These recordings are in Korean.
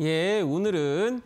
예, 오늘은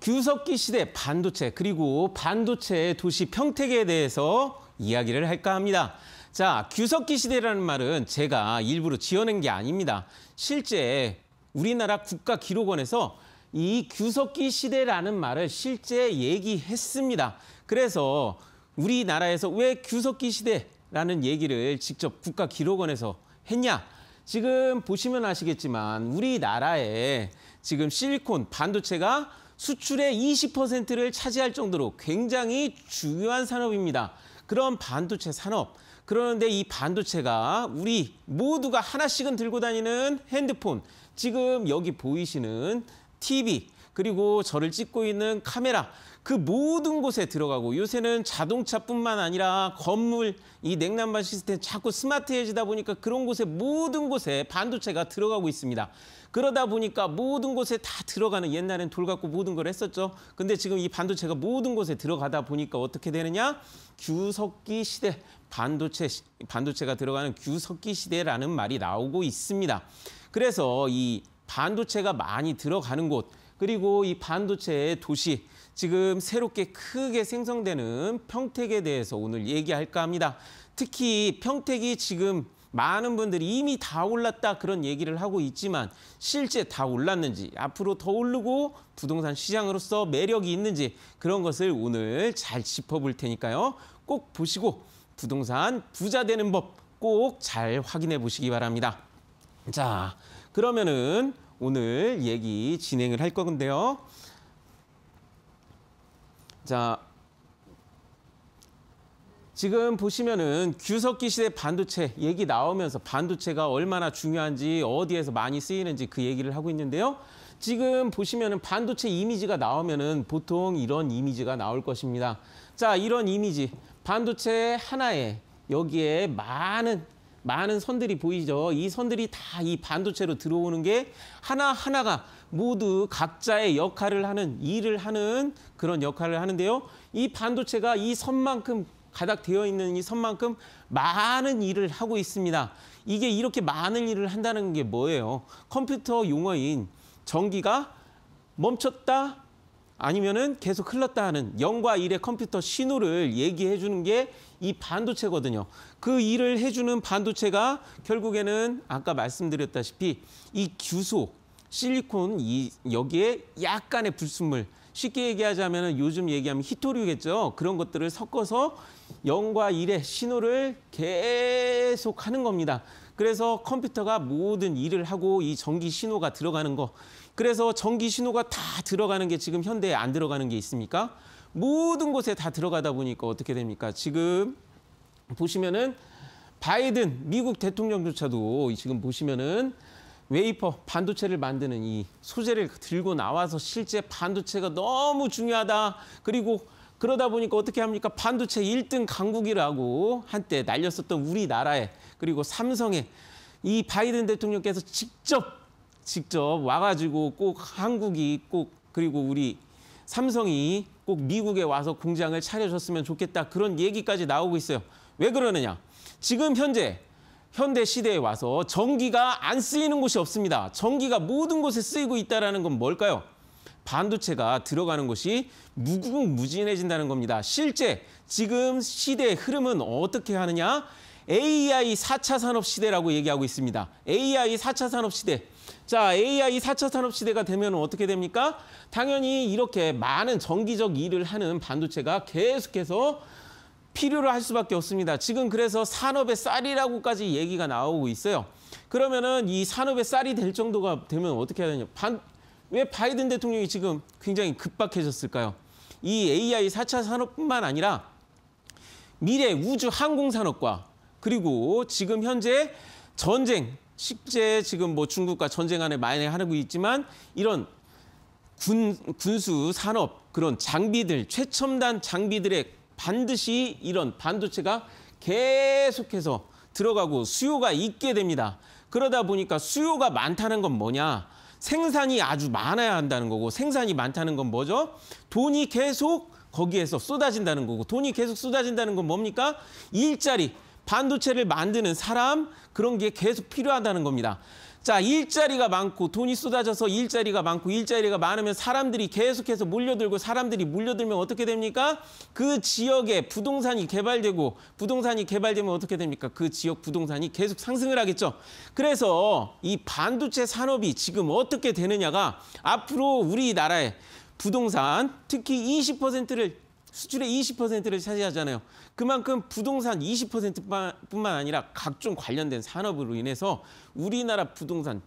규석기 시대 반도체 그리고 반도체 도시 평택에 대해서 이야기를 할까 합니다. 자, 규석기 시대라는 말은 제가 일부러 지어낸 게 아닙니다. 실제 우리나라 국가기록원에서 이 규석기 시대라는 말을 실제 얘기했습니다. 그래서 우리나라에서 왜 규석기 시대라는 얘기를 직접 국가기록원에서 했냐? 지금 보시면 아시겠지만 우리나라에 지금 실리콘 반도체가 수출의 20%를 차지할 정도로 굉장히 중요한 산업입니다. 그런 반도체 산업. 그런데 이 반도체가 우리 모두가 하나씩은 들고 다니는 핸드폰, 지금 여기 보이시는 TV, 그리고 저를 찍고 있는 카메라 그 모든 곳에 들어가고 요새는 자동차뿐만 아니라 건물 이 냉난방 시스템 자꾸 스마트해지다 보니까 그런 곳에 모든 곳에 반도체가 들어가고 있습니다. 그러다 보니까 모든 곳에 다 들어가는 옛날엔 돌 갖고 모든 걸 했었죠. 근데 지금 이 반도체가 모든 곳에 들어가다 보니까 어떻게 되느냐? 규석기 시대 반도체 반도체가 들어가는 규석기 시대라는 말이 나오고 있습니다. 그래서 이 반도체가 많이 들어가는 곳 그리고 이반도체 도시, 지금 새롭게 크게 생성되는 평택에 대해서 오늘 얘기할까 합니다. 특히 평택이 지금 많은 분들이 이미 다 올랐다 그런 얘기를 하고 있지만 실제 다 올랐는지 앞으로 더 오르고 부동산 시장으로서 매력이 있는지 그런 것을 오늘 잘 짚어볼 테니까요. 꼭 보시고 부동산 부자 되는 법 꼭 잘 확인해 보시기 바랍니다. 자, 그러면은 오늘 얘기 진행을 할 건데요. 자, 지금 보시면은 규석기 시대 반도체 얘기 나오면서 반도체가 얼마나 중요한지 어디에서 많이 쓰이는지 그 얘기를 하고 있는데요. 지금 보시면은 반도체 이미지가 나오면은 보통 이런 이미지가 나올 것입니다. 자, 이런 이미지. 반도체 하나에 여기에 많은 많은 선들이 보이죠. 이 선들이 다 이 반도체로 들어오는 게 하나하나가 모두 각자의 역할을 하는 일을 하는 그런 역할을 하는데요. 이 반도체가 이 선만큼 가닥되어 있는 이 선만큼 많은 일을 하고 있습니다. 이게 이렇게 많은 일을 한다는 게 뭐예요? 컴퓨터 용어인 전기가 멈췄다 아니면은 계속 흘렀다 하는 0과 1의 컴퓨터 신호를 얘기해 주는 게 이 반도체거든요. 그 일을 해주는 반도체가 결국에는 아까 말씀드렸다시피 이 규소, 실리콘 이 여기에 약간의 불순물 쉽게 얘기하자면 요즘 얘기하면 히토류겠죠. 그런 것들을 섞어서 0과 1의 신호를 계속 하는 겁니다. 그래서 컴퓨터가 모든 일을 하고 이 전기 신호가 들어가는 거 그래서 전기 신호가 다 들어가는 게 지금 현대에 안 들어가는 게 있습니까? 모든 곳에 다 들어가다 보니까 어떻게 됩니까? 지금 보시면은 바이든 미국 대통령조차도 지금 보시면은 웨이퍼 반도체를 만드는 이 소재를 들고 나와서 실제 반도체가 너무 중요하다. 그리고 그러다 보니까 어떻게 합니까? 반도체 1등 강국이라고 한때 날렸었던 우리나라에 그리고 삼성에 이 바이든 대통령께서 직접 직접 와가지고 꼭 한국이 꼭 그리고 우리 삼성이 꼭 미국에 와서 공장을 차려줬으면 좋겠다 그런 얘기까지 나오고 있어요. 왜 그러느냐? 지금 현재 현대 시대에 와서 전기가 안 쓰이는 곳이 없습니다. 전기가 모든 곳에 쓰이고 있다는 건 뭘까요? 반도체가 들어가는 곳이 무궁무진해진다는 겁니다. 실제 지금 시대의 흐름은 어떻게 하느냐? AI 4차 산업 시대라고 얘기하고 있습니다. AI 4차 산업 시대. 자, AI 4차 산업시대가 되면 어떻게 됩니까? 당연히 이렇게 많은 정기적 일을 하는 반도체가 계속해서 필요로 할 수밖에 없습니다. 지금 그래서 산업의 쌀이라고까지 얘기가 나오고 있어요. 그러면은 이 산업의 쌀이 될 정도가 되면 어떻게 해야 되냐. 반, 왜 바이든 대통령이 지금 굉장히 급박해졌을까요? 이 AI 4차 산업뿐만 아니라 미래 우주 항공산업과 그리고 지금 현재 전쟁, 실제 지금 뭐 중국과 전쟁 안에 많이 하고 있지만 이런 군, 군수 산업 그런 장비들 최첨단 장비들의 반드시 이런 반도체가 계속해서 들어가고 수요가 있게 됩니다. 그러다 보니까 수요가 많다는 건 뭐냐? 생산이 아주 많아야 한다는 거고 생산이 많다는 건 뭐죠? 돈이 계속 거기에서 쏟아진다는 거고 돈이 계속 쏟아진다는 건 뭡니까? 일자리. 반도체를 만드는 사람 그런 게 계속 필요하다는 겁니다. 자, 일자리가 많고 돈이 쏟아져서 일자리가 많고 일자리가 많으면 사람들이 계속해서 몰려들고 사람들이 몰려들면 어떻게 됩니까? 그 지역에 부동산이 개발되고 부동산이 개발되면 어떻게 됩니까? 그 지역 부동산이 계속 상승을 하겠죠. 그래서 이 반도체 산업이 지금 어떻게 되느냐가 앞으로 우리나라의 부동산 특히 20%를 수출의 20%를 차지하잖아요. 그만큼 부동산 20%뿐만 아니라 각종 관련된 산업으로 인해서 우리나라 부동산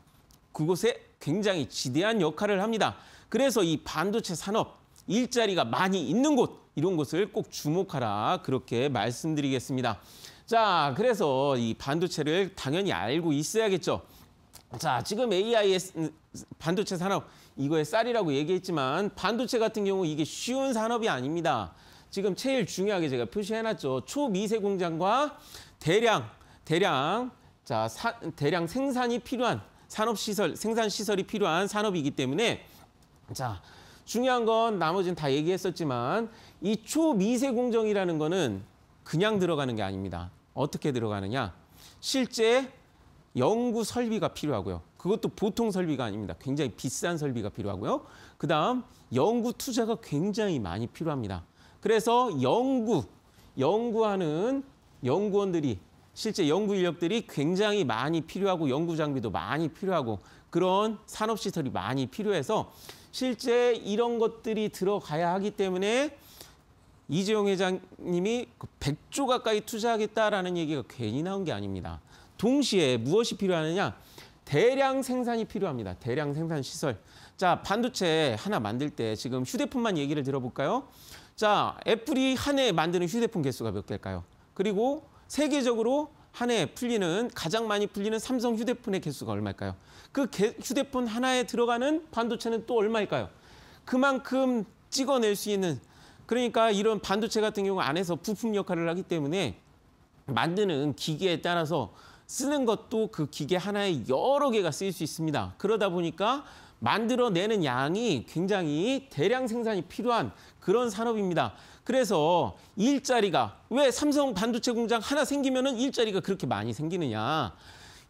그곳에 굉장히 지대한 역할을 합니다. 그래서 이 반도체 산업 일자리가 많이 있는 곳 이런 곳을 꼭 주목하라 그렇게 말씀드리겠습니다. 자, 그래서 이 반도체를 당연히 알고 있어야겠죠. 자, 지금 AI 반도체 산업 이거에 쌀이라고 얘기했지만 반도체 같은 경우 이게 쉬운 산업이 아닙니다. 지금 제일 중요하게 제가 표시해놨죠. 초미세공장과 대량, 대량, 자, 사, 대량 생산이 필요한 산업시설, 생산시설이 필요한 산업이기 때문에 자, 중요한 건 나머지는 다 얘기했었지만 이 초미세 공정이라는 거는 그냥 들어가는 게 아닙니다. 어떻게 들어가느냐? 실제 연구 설비가 필요하고요. 그것도 보통 설비가 아닙니다. 굉장히 비싼 설비가 필요하고요. 그다음 연구 투자가 굉장히 많이 필요합니다. 그래서 연구, 연구하는 연구원들이 실제 연구 인력들이 굉장히 많이 필요하고 연구 장비도 많이 필요하고 그런 산업 시설이 많이 필요해서 실제 이런 것들이 들어가야 하기 때문에 이재용 회장님이 100조 그 가까이 투자하겠다라는 얘기가 괜히 나온 게 아닙니다. 동시에 무엇이 필요하느냐? 대량 생산이 필요합니다. 대량 생산 시설. 자, 반도체 하나 만들 때 지금 휴대폰만 얘기를 들어볼까요? 자, 애플이 한 해 만드는 휴대폰 개수가 몇 개일까요? 그리고 세계적으로 한 해 풀리는 가장 많이 풀리는 삼성 휴대폰의 개수가 얼마일까요? 그 개, 휴대폰 하나에 들어가는 반도체는 또 얼마일까요? 그만큼 찍어낼 수 있는 그러니까 이런 반도체 같은 경우 안에서 부품 역할을 하기 때문에 만드는 기계에 따라서 쓰는 것도 그 기계 하나에 여러 개가 쓰일 수 있습니다. 그러다 보니까 만들어내는 양이 굉장히 대량 생산이 필요한 그런 산업입니다. 그래서 일자리가 왜 삼성 반도체 공장 하나 생기면은 일자리가 그렇게 많이 생기느냐.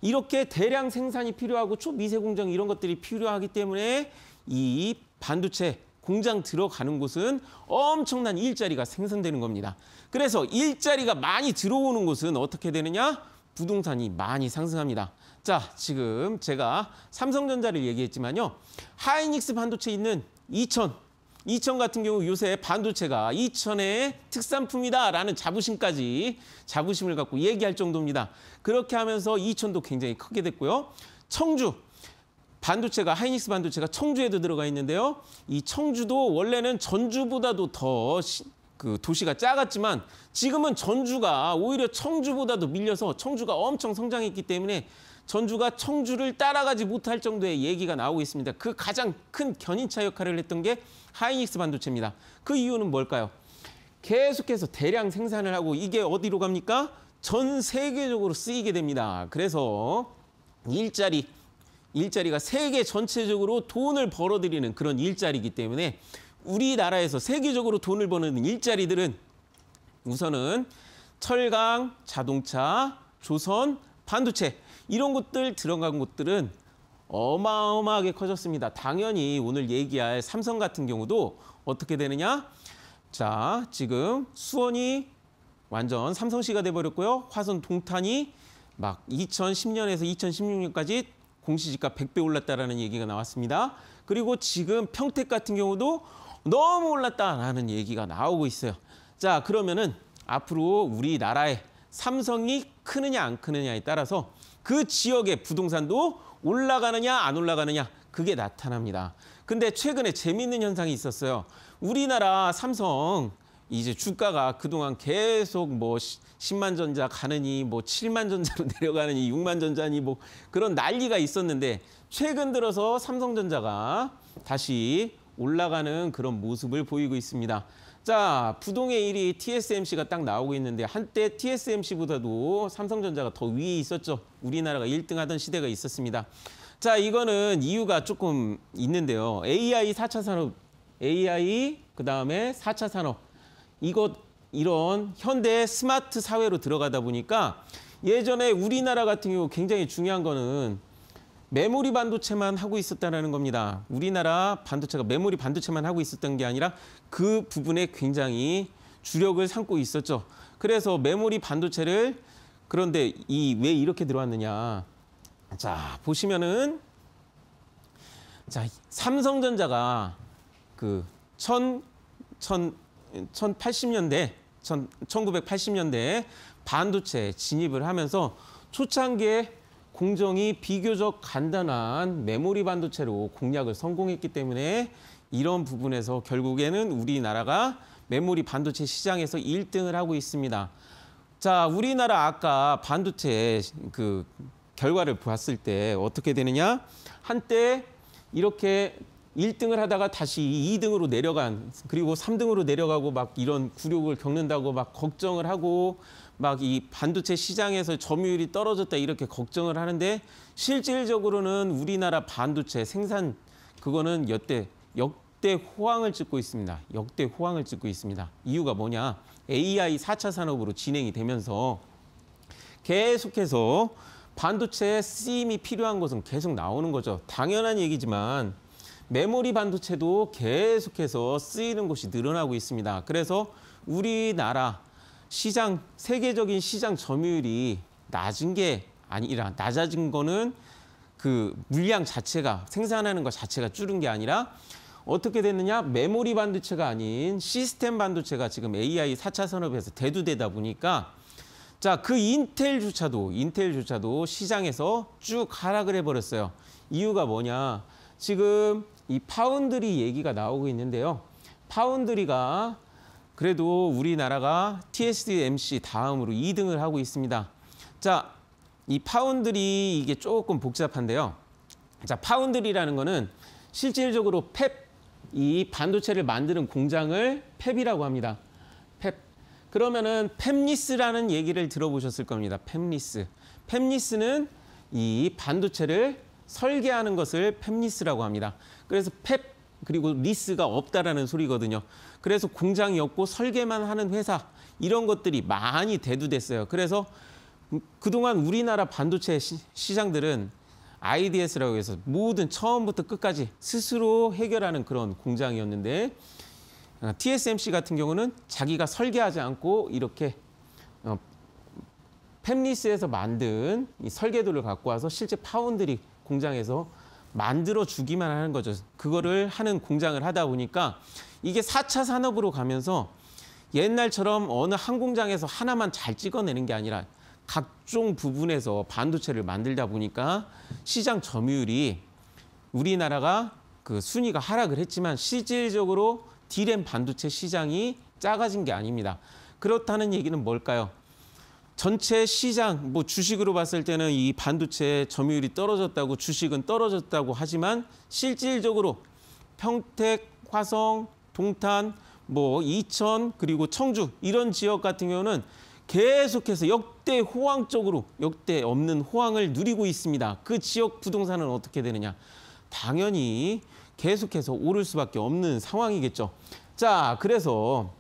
이렇게 대량 생산이 필요하고 초미세 공정 이런 것들이 필요하기 때문에 이 반도체 공장 들어가는 곳은 엄청난 일자리가 생산되는 겁니다. 그래서 일자리가 많이 들어오는 곳은 어떻게 되느냐? 부동산이 많이 상승합니다. 자, 지금 제가 삼성전자를 얘기했지만요. 하이닉스 반도체 있는 이천, 이천 같은 경우 요새 반도체가 이천의 특산품이다라는 자부심까지 자부심을 갖고 얘기할 정도입니다. 그렇게 하면서 이천도 굉장히 크게 됐고요. 청주, 반도체가 하이닉스 반도체가 청주에도 들어가 있는데요. 이 청주도 원래는 전주보다도 더그 도시가 작았지만 지금은 전주가 오히려 청주보다도 밀려서 청주가 엄청 성장했기 때문에 전주가 청주를 따라가지 못할 정도의 얘기가 나오고 있습니다. 그 가장 큰 견인차 역할을 했던 게 하이닉스 반도체입니다. 그 이유는 뭘까요? 계속해서 대량 생산을 하고 이게 어디로 갑니까? 전 세계적으로 쓰이게 됩니다. 그래서 일자리, 일자리가 세계 전체적으로 돈을 벌어들이는 그런 일자리이기 때문에 우리나라에서 세계적으로 돈을 버는 일자리들은 우선은 철강, 자동차, 조선, 반도체 이런 곳들 들어간 곳들은 어마어마하게 커졌습니다. 당연히 오늘 얘기할 삼성 같은 경우도 어떻게 되느냐? 자, 지금 수원이 완전 삼성시가 돼버렸고요. 화선 동탄이 막 2010년에서 2016년까지 공시지가 100배 올랐다라는 얘기가 나왔습니다. 그리고 지금 평택 같은 경우도 너무 올랐다라는 얘기가 나오고 있어요. 자, 그러면은 앞으로 우리나라에 삼성이 크느냐 안 크느냐에 따라서 그 지역의 부동산도 올라가느냐 안 올라가느냐 그게 나타납니다. 근데 최근에 재미있는 현상이 있었어요. 우리나라 삼성 이제 주가가 그동안 계속 뭐 10만 전자 가느니 뭐 7만 전자로 내려가느니 6만 전자니 뭐 그런 난리가 있었는데 최근 들어서 삼성전자가 다시 올라가는 그런 모습을 보이고 있습니다. 자, 부동의 1위 TSMC가 딱 나오고 있는데 한때 TSMC보다도 삼성전자가 더 위에 있었죠. 우리나라가 1등 하던 시대가 있었습니다. 자, 이거는 이유가 조금 있는데요. AI 4차 산업, AI 그다음에 4차 산업. 이것 이런 현대 스마트 사회로 들어가다 보니까 예전에 우리나라 같은 경우 굉장히 중요한 거는 메모리 반도체만 하고 있었다는 겁니다. 우리나라 반도체가 메모리 반도체만 하고 있었던 게 아니라 그 부분에 굉장히 주력을 삼고 있었죠. 그래서 메모리 반도체를 그런데 이 왜 이렇게 들어왔느냐. 자, 보시면은 자, 삼성전자가 그 천, 천, 1080년대, 천, 1 9 8 0년대 반도체 진입을 하면서 초창기에 공정이 비교적 간단한 메모리 반도체로 공략을 성공했기 때문에 이런 부분에서 결국에는 우리나라가 메모리 반도체 시장에서 1등을 하고 있습니다. 자, 우리나라 아까 반도체 그 결과를 봤을 때 어떻게 되느냐? 한때 이렇게 1등을 하다가 다시 2등으로 내려간 그리고 3등으로 내려가고 막 이런 굴욕을 겪는다고 막 걱정을 하고 막이 반도체 시장에서 점유율이 떨어졌다 이렇게 걱정을 하는데 실질적으로는 우리나라 반도체 생산 그거는 여태 역대 호황을 찍고 있습니다. 역대 호황을 찍고 있습니다. 이유가 뭐냐? AI 4차 산업으로 진행이 되면서 계속해서 반도체 쓰임이 필요한 것은 계속 나오는 거죠. 당연한 얘기지만 메모리 반도체도 계속해서 쓰이는 곳이 늘어나고 있습니다. 그래서 우리나라 시장 세계적인 시장 점유율이 낮은 게 아니라 낮아진 거는 그 물량 자체가 생산하는 것 자체가 줄은 게 아니라 어떻게 됐느냐? 메모리 반도체가 아닌 시스템 반도체가 지금 AI 4차 산업에서 대두되다 보니까 자, 그 인텔조차도 인텔조차도 시장에서 쭉 하락을 해버렸어요. 이유가 뭐냐? 지금 이 파운드리 얘기가 나오고 있는데요. 파운드리가 그래도 우리나라가 TSMC 다음으로 2등을 하고 있습니다. 자, 이 파운드리 이게 조금 복잡한데요. 자, 파운드리라는 거는 실질적으로 팹, 이 반도체를 만드는 공장을 팹이라고 합니다. 팹. 그러면은 팹리스라는 얘기를 들어보셨을 겁니다. 팹리스. 팹리스는 이 반도체를 설계하는 것을 팹리스라고 합니다. 그래서 팹 그리고 리스가 없다라는 소리거든요. 그래서 공장이 없고 설계만 하는 회사 이런 것들이 많이 대두됐어요. 그래서 그동안 우리나라 반도체 시장들은 IDS라고 해서 모든 처음부터 끝까지 스스로 해결하는 그런 공장이었는데 TSMC 아, 같은 경우는 자기가 설계하지 않고 이렇게 어, 팹리스에서 만든 설계도를 갖고 와서 실제 파운드리 공장에서 만들어 주기만 하는 거죠. 그거를 하는 공장을 하다 보니까 이게 4차 산업으로 가면서 옛날처럼 어느 한 공장에서 하나만 잘 찍어내는 게 아니라 각종 부분에서 반도체를 만들다 보니까 시장 점유율이 우리나라가 그 순위가 하락을 했지만 실질적으로 디램 반도체 시장이 작아진 게 아닙니다. 그렇다는 얘기는 뭘까요? 전체 시장 뭐 주식으로 봤을 때는 이 반도체 점유율이 떨어졌다고 주식은 떨어졌다고 하지만 실질적으로 평택, 화성, 동탄, 뭐 이천 그리고 청주 이런 지역 같은 경우는 계속해서 역대 호황적으로 역대 없는 호황을 누리고 있습니다. 그 지역 부동산은 어떻게 되느냐? 당연히 계속해서 오를 수밖에 없는 상황이겠죠. 자, 그래서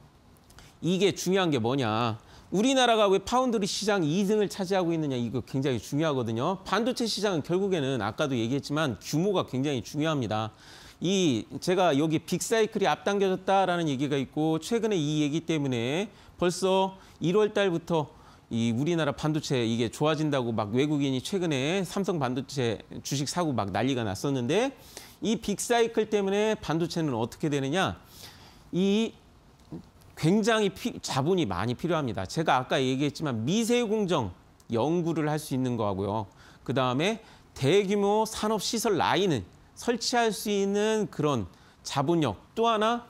이게 중요한 게 뭐냐? 우리나라가 왜 파운드리 시장 2등을 차지하고 있느냐 이거 굉장히 중요하거든요. 반도체 시장은 결국에는 아까도 얘기했지만 규모가 굉장히 중요합니다. 이 제가 여기 빅사이클이 앞당겨졌다라는 얘기가 있고 최근에 이 얘기 때문에 벌써 1월 달부터 이 우리나라 반도체 이게 좋아진다고 막 외국인이 최근에 삼성 반도체 주식 사고 막 난리가 났었는데 이 빅사이클 때문에 반도체는 어떻게 되느냐? 이 굉장히 피, 자본이 많이 필요합니다. 제가 아까 얘기했지만 미세 공정 연구를 할 수 있는 거하고요. 그다음에 대규모 산업 시설 라인을 설치할 수 있는 그런 자본력 또 하나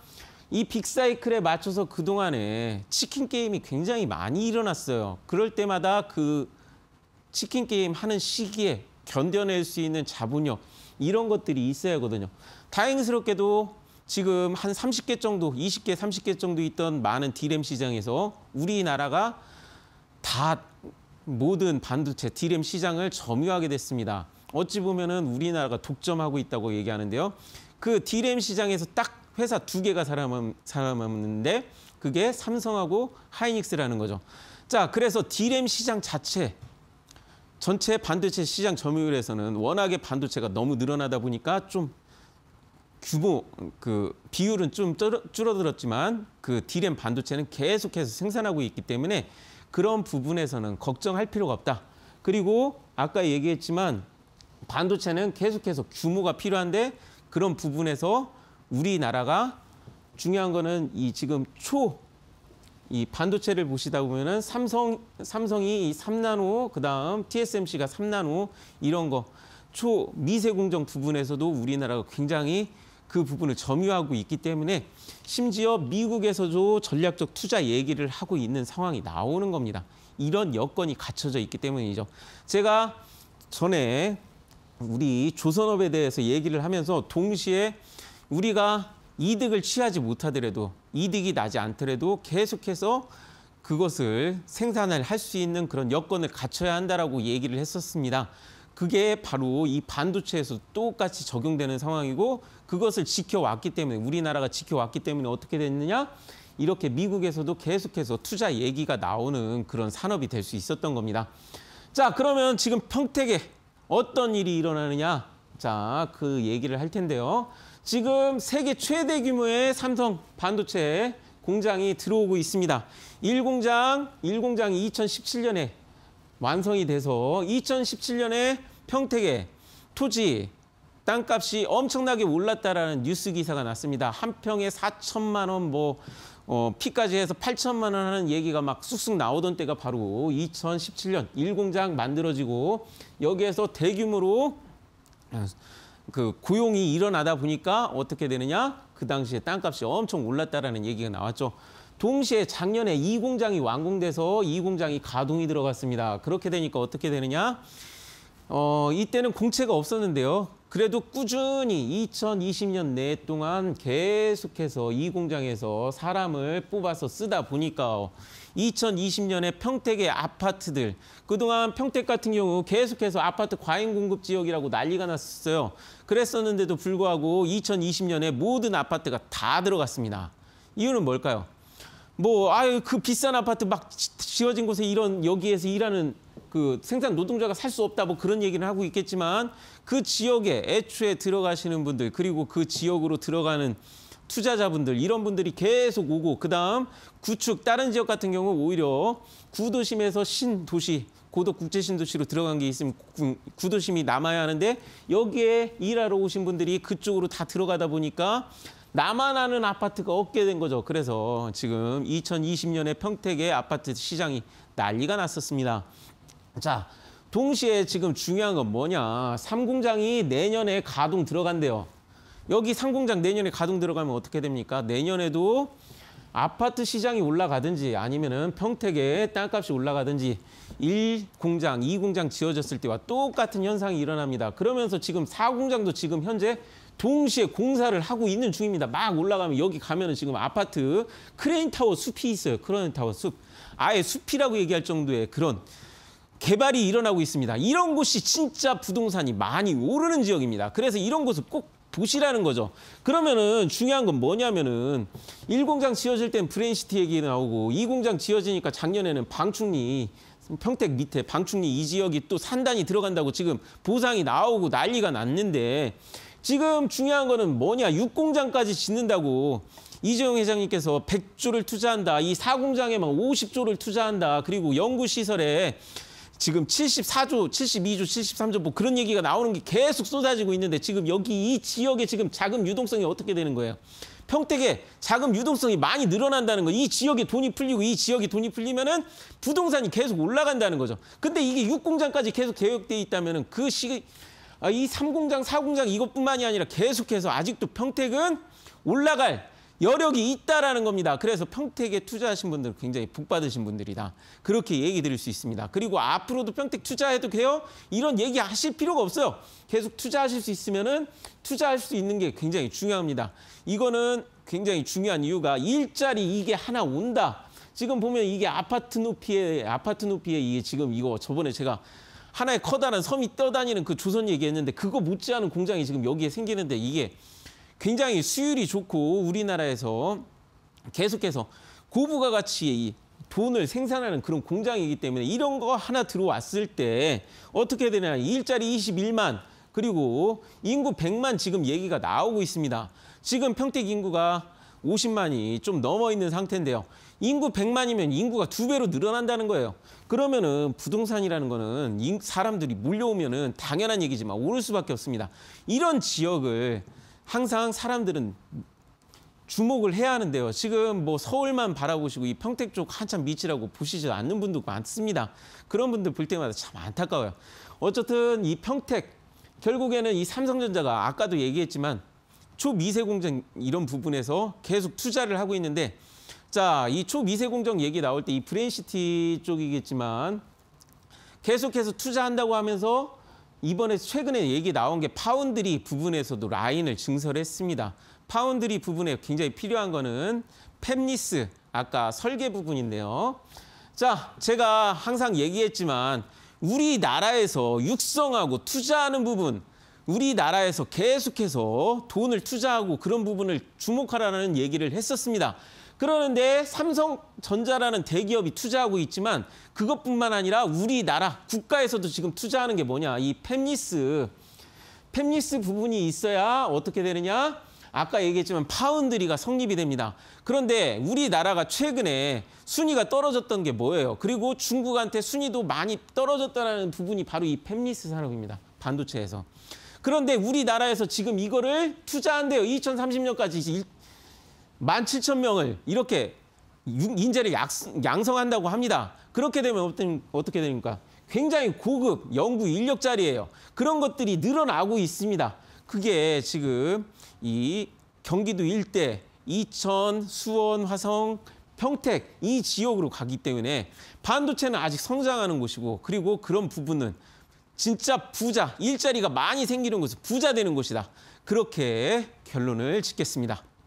이 빅사이클에 맞춰서 그동안에 치킨 게임이 굉장히 많이 일어났어요. 그럴 때마다 그 치킨 게임 하는 시기에 견뎌낼 수 있는 자본력 이런 것들이 있어야 하거든요. 다행스럽게도 지금 한 30개 정도, 20개, 30개 정도 있던 많은 디램 시장에서 우리나라가 다 모든 반도체 디램 시장을 점유하게 됐습니다. 어찌 보면은 우리나라가 독점하고 있다고 얘기하는데요. 그 디램 시장에서 딱 회사 두 개가 살아남, 살는데 그게 삼성하고 하이닉스라는 거죠. 자, 그래서 디램 시장 자체 전체 반도체 시장 점유율에서는 워낙에 반도체가 너무 늘어나다 보니까 좀 규모 그 비율은 좀 줄어들었지만 그 디램 반도체는 계속해서 생산하고 있기 때문에 그런 부분에서는 걱정할 필요가 없다. 그리고 아까 얘기했지만 반도체는 계속해서 규모가 필요한데 그런 부분에서 우리나라가 중요한 거는 이 지금 초 이 반도체를 보시다 보면은 삼성 삼성이 이 3나노 그다음 TSMC가 3나노 이런 거 초 미세 공정 부분에서도 우리나라가 굉장히 그 부분을 점유하고 있기 때문에 심지어 미국에서도 전략적 투자 얘기를 하고 있는 상황이 나오는 겁니다. 이런 여건이 갖춰져 있기 때문이죠. 제가 전에 우리 조선업에 대해서 얘기를 하면서 동시에 우리가 이득을 취하지 못하더라도 이득이 나지 않더라도 계속해서 그것을 생산을 할 수 있는 그런 여건을 갖춰야 한다라 얘기를 했었습니다. 그게 바로 이 반도체에서 똑같이 적용되는 상황이고 그것을 지켜왔기 때문에 우리나라가 지켜왔기 때문에 어떻게 됐느냐? 이렇게 미국에서도 계속해서 투자 얘기가 나오는 그런 산업이 될 수 있었던 겁니다. 자, 그러면 지금 평택에 어떤 일이 일어나느냐? 자, 그 얘기를 할 텐데요. 지금 세계 최대 규모의 삼성 반도체 공장이 들어오고 있습니다. 일공장일공장이 2017년에 완성이 돼서 2017년에 평택에 토지 땅값이 엄청나게 올랐다라는 뉴스 기사가 났습니다. 한 평에 4천만 원, 뭐 어, 피까지 해서 8천만 원 하는 얘기가 막 쑥쑥 나오던 때가 바로 2017년 일공장 만들어지고 여기에서 대규모로 아, 그 고용이 일어나다 보니까 어떻게 되느냐? 그 당시에 땅값이 엄청 올랐다라는 얘기가 나왔죠. 동시에 작년에 이 공장이 완공돼서 이 공장이 가동이 들어갔습니다. 그렇게 되니까 어떻게 되느냐? 어, 이때는 공채가 없었는데요. 그래도 꾸준히 2020년 내 동안 계속해서 이 공장에서 사람을 뽑아서 쓰다 보니까 2020년에 평택의 아파트들 그동안 평택 같은 경우 계속해서 아파트 과잉 공급 지역이라고 난리가 났었어요. 그랬었는데도 불구하고 2020년에 모든 아파트가 다 들어갔습니다. 이유는 뭘까요? 뭐 아유 그 비싼 아파트 막 지어진 곳에 이런 여기에서 일하는 그 생산 노동자가 살 수 없다 뭐 그런 얘기는 하고 있겠지만 그 지역에 애초에 들어가시는 분들 그리고 그 지역으로 들어가는 투자자분들 이런 분들이 계속 오고 그다음 구축 다른 지역 같은 경우 오히려 구도심에서 신도시 고덕 국제 신도시로 들어간 게 있으면 구도심이 남아야 하는데 여기에 일하러 오신 분들이 그쪽으로 다 들어가다 보니까 나만 아는 아파트가 없게 된 거죠. 그래서 지금 2020년에 평택의 아파트 시장이 난리가 났었습니다. 자, 동시에 지금 중요한 건 뭐냐. 삼공장이 내년에 가동 들어간대요. 여기 삼공장 내년에 가동 들어가면 어떻게 됩니까? 내년에도 아파트 시장이 올라가든지 아니면은 평택의 땅값이 올라가든지 1공장2공장 지어졌을 때와 똑같은 현상이 일어납니다. 그러면서 지금 4공장도 지금 현재 동시에 공사를 하고 있는 중입니다. 막 올라가면 여기 가면은 지금 아파트 크레인 타워 숲이 있어요. 크레인 타워 숲. 아예 숲이라고 얘기할 정도의 그런 개발이 일어나고 있습니다. 이런 곳이 진짜 부동산이 많이 오르는 지역입니다. 그래서 이런 곳을 꼭 보시라는 거죠. 그러면은 중요한 건 뭐냐면은 1공장 지어질 땐브랜시티 얘기 나오고 2공장 지어지니까 작년에는 방충리 평택 밑에 방충리 이 지역이 또 산단이 들어간다고 지금 보상이 나오고 난리가 났는데 지금 중요한 거는 뭐냐. 육공장까지 짓는다고. 이재용 회장님께서 100조를 투자한다. 이사공장에막 50조를 투자한다. 그리고 연구시설에 지금 74조, 72조, 73조 뭐 그런 얘기가 나오는 게 계속 쏟아지고 있는데 지금 여기 이 지역에 지금 자금 유동성이 어떻게 되는 거예요? 평택에 자금 유동성이 많이 늘어난다는 거. 이 지역에 돈이 풀리고 이 지역에 돈이 풀리면은 부동산이 계속 올라간다는 거죠. 근데 이게 육공장까지 계속 계획돼 있다면은 그 시, 아, 이 3공장, 4공장 이것뿐만이 아니라 계속해서 아직도 평택은 올라갈 여력이 있다라는 겁니다. 그래서 평택에 투자하신 분들 굉장히 복받으신 분들이다. 그렇게 얘기 드릴 수 있습니다. 그리고 앞으로도 평택 투자해도 돼요? 이런 얘기 하실 필요가 없어요. 계속 투자하실 수 있으면은 투자할 수 있는 게 굉장히 중요합니다. 이거는 굉장히 중요한 이유가 일자리 이게 하나 온다. 지금 보면 이게 아파트 높이에 아파트 높이에 이게 지금 이거 저번에 제가 하나의 커다란 섬이 떠다니는 그 조선 얘기했는데 그거 못지않은 공장이 지금 여기에 생기는데 이게 굉장히 수율이 좋고 우리나라에서 계속해서 고부가 가치의 돈을 생산하는 그런 공장이기 때문에 이런 거 하나 들어왔을 때 어떻게 되냐 일자리 21만 그리고 인구 100만 지금 얘기가 나오고 있습니다. 지금 평택 인구가 50만이 좀 넘어 있는 상태인데요. 인구 100만이면 인구가 두 배로 늘어난다는 거예요. 그러면은 부동산이라는 거는 사람들이 몰려오면은 당연한 얘기지만 오를 수밖에 없습니다. 이런 지역을 항상 사람들은 주목을 해야 하는데요. 지금 뭐 서울만 바라보시고 이 평택 쪽 한참 밑이라고 보시지 않는 분도 많습니다. 그런 분들 볼 때마다 참 안타까워요. 어쨌든 이 평택 결국에는 이 삼성전자가 아까도 얘기했지만 초미세 공정 이런 부분에서 계속 투자를 하고 있는데 자, 이 초미세 공정 얘기 나올 때 이브랜시티 쪽이겠지만 계속해서 투자한다고 하면서 이번에 최근에 얘기 나온 게 파운드리 부분에서도 라인을 증설했습니다. 파운드리 부분에 굉장히 필요한 거는 펩니스 아까 설계 부분인데요. 자, 제가 항상 얘기했지만 우리나라에서 육성하고 투자하는 부분 우리나라에서 계속해서 돈을 투자하고 그런 부분을 주목하라는 얘기를 했었습니다. 그러는데 삼성전자라는 대기업이 투자하고 있지만 그것뿐만 아니라 우리나라 국가에서도 지금 투자하는 게 뭐냐 이펩리스펩리스 부분이 있어야 어떻게 되느냐 아까 얘기했지만 파운드리가 성립이 됩니다. 그런데 우리나라가 최근에 순위가 떨어졌던 게 뭐예요? 그리고 중국한테 순위도 많이 떨어졌다는 부분이 바로 이펩리스 산업입니다. 반도체에서. 그런데 우리나라에서 지금 이거를 투자한대요. 2030년까지 17,000명을 이렇게 인재를 양성한다고 합니다. 그렇게 되면 어떻게 됩니까? 굉장히 고급 연구 인력 자리예요. 그런 것들이 늘어나고 있습니다. 그게 지금 이 경기도 일대 이천, 수원, 화성, 평택 이 지역으로 가기 때문에 반도체는 아직 성장하는 곳이고 그리고 그런 부분은 진짜 부자, 일자리가 많이 생기는 곳은 부자 되는 곳이다. 그렇게 결론을 짓겠습니다.